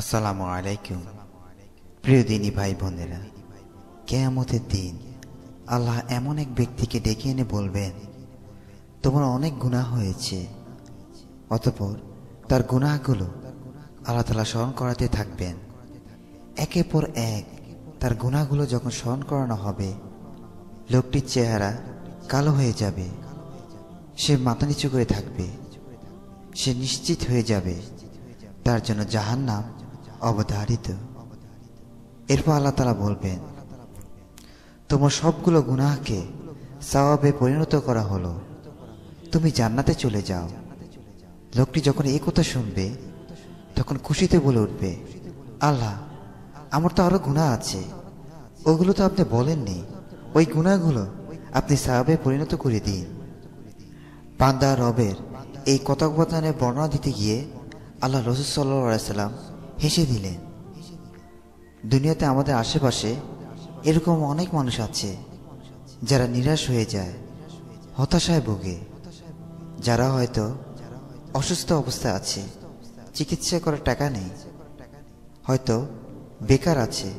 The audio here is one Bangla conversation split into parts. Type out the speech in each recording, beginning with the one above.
আসসালামু আলাইকুম প্রিয় দিনী ভাই বোনেরা কেয়ামতের দিন আল্লাহ এমন এক ব্যক্তিকে ডেকে এনে বলবেন তোমার অনেক গুণা হয়েছে অতপর তার গুণাগুলো আল্লাহ তালা স্মরণ করাতে থাকবেন একের পর এক তার গুণাগুলো যখন স্মরণ করানো হবে লোকটির চেহারা কালো হয়ে যাবে সে মাথা নিচু করে থাকবে সে নিশ্চিত হয়ে যাবে তার জন্য জাহান নাম অবধারিত এরপর আল্লাহ তালা বলবেন তোমার সবগুলো গুনাহকে সবাবে পরিণত করা হলো তুমি জান্নাতে চলে যাও লোকটি যখন এ কথা শুনবে তখন খুশিতে বলে উঠবে আল্লাহ আমার তো আরও গুণা আছে ওগুলো তো আপনি বলেননি ওই গুণাগুলো আপনি সাহাবে পরিণত করে দিন পান্দা রবের এই কথোপকথনে বর্ণনা দিতে গিয়ে আল্লাহ রসুল সাল্লাম হেসে দিলেন দুনিয়াতে আমাদের আশেপাশে এরকম অনেক মানুষ আছে যারা নিরাশ হয়ে যায় হতাশায় ভোগে যারা হয়তো অসুস্থ অবস্থায় আছে চিকিৎসা করার টাকা নেই হয়তো বেকার আছে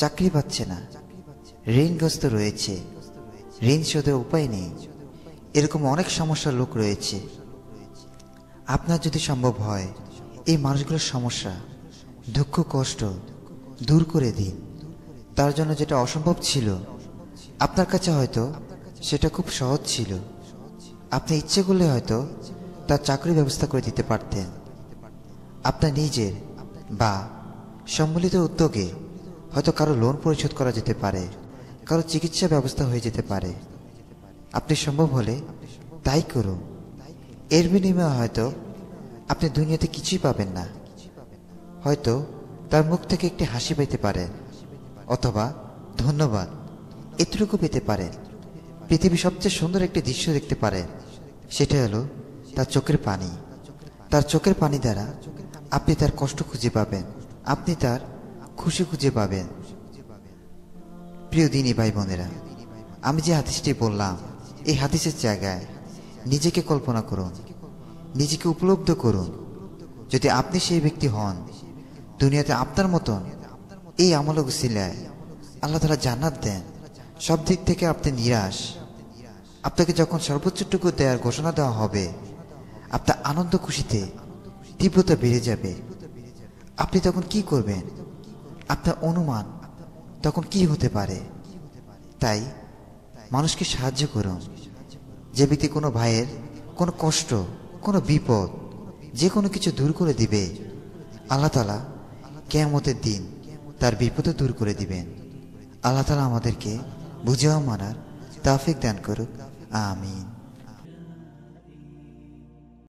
চাকরি পাচ্ছে না ঋণগ্রস্ত রয়েছে ঋণ শোধের উপায় নেই এরকম অনেক সমস্যার লোক রয়েছে আপনার যদি সম্ভব হয় এই মানুষগুলোর সমস্যা দুঃখ কষ্ট দূর করে দিন তার জন্য যেটা অসম্ভব ছিল আপনার কাছে হয়তো সেটা খুব সহজ ছিল আপনি ইচ্ছে করলে হয়তো তার চাকরি ব্যবস্থা করে দিতে পারতেন আপনার নিজের বা সম্মিলিত উদ্যোগে হয়তো কারো লোন পরিশোধ করা যেতে পারে কারো চিকিৎসা ব্যবস্থা হয়ে যেতে পারে আপনি সম্ভব হলে তাই করুন এর বিনিময়ে হয়তো আপনি দুনিয়াতে কিছুই পাবেন না হয়তো তার মুখ থেকে একটি হাসি পেতে পারেন অথবা ধন্যবাদ এতটুকু পেতে পারেন পৃথিবী সবচেয়ে সুন্দর একটি দৃশ্য দেখতে পারেন সেটা হলো তার চোখের পানি তার চোখের পানি দ্বারা আপনি তার কষ্ট খুঁজে পাবেন আপনি তার খুশি খুঁজে পাবেন প্রিয় দিনী ভাই বোনেরা আমি যে হাতিসটি বললাম এই হাতিসের জায়গায় নিজেকে কল্পনা করুন নিজেকে উপলব্ধ করুন যদি আপনি সেই ব্যক্তি হন দুনিয়াতে আপনার মতন এই আমল উসিলায় আল্লাহ তালা জান্নাত দেন সব দিক থেকে আপনি নিরাশ আপনাকে যখন সর্বোচ্চটুকু দেওয়ার ঘোষণা দেওয়া হবে আপনার আনন্দ খুশিতে তীব্রতা বেড়ে যাবে আপনি তখন কি করবেন আপনার অনুমান তখন কি হতে পারে তাই মানুষকে সাহায্য করুন যে ব্যক্তি কোনো ভাইয়ের কোনো কষ্ট কোনো বিপদ যে কোনো কিছু দূর করে দিবে আল্লাহ তালা কেয়ামতের দিন তার বিপদও দূর করে দিবেন আল্লাহ তালা আমাদেরকে বুঝেও মানার তাফিক দান করুক আমিন